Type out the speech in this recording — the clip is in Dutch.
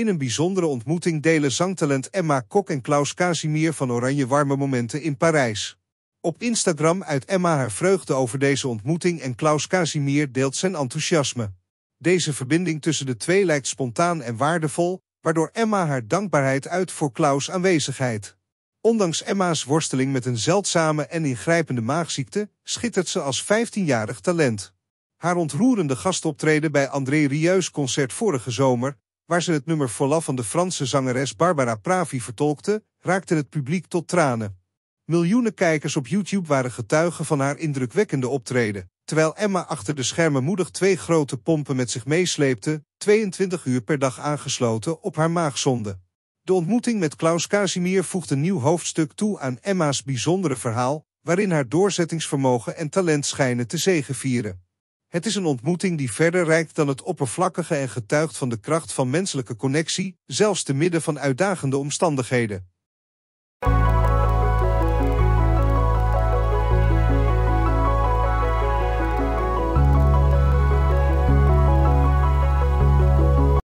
In een bijzondere ontmoeting delen zangtalent Emma Kok en Klaus Casimir van Oranje warme momenten in Parijs. Op Instagram uit Emma haar vreugde over deze ontmoeting en Klaus Casimir deelt zijn enthousiasme. Deze verbinding tussen de twee lijkt spontaan en waardevol, waardoor Emma haar dankbaarheid uit voor Klaus' aanwezigheid. Ondanks Emma's worsteling met een zeldzame en ingrijpende maagziekte, schittert ze als 15-jarig talent. Haar ontroerende gastoptreden bij André Rieu's concert vorige zomer waar ze het nummer Volaf van de Franse zangeres Barbara Pravi vertolkte, raakte het publiek tot tranen. Miljoenen kijkers op YouTube waren getuigen van haar indrukwekkende optreden, terwijl Emma achter de schermen moedig twee grote pompen met zich meesleepte, 22 uur per dag aangesloten op haar maagzonde. De ontmoeting met Klaus Casimir voegde een nieuw hoofdstuk toe aan Emma's bijzondere verhaal, waarin haar doorzettingsvermogen en talent schijnen te zegevieren. Het is een ontmoeting die verder reikt dan het oppervlakkige en getuigt van de kracht van menselijke connectie, zelfs te midden van uitdagende omstandigheden.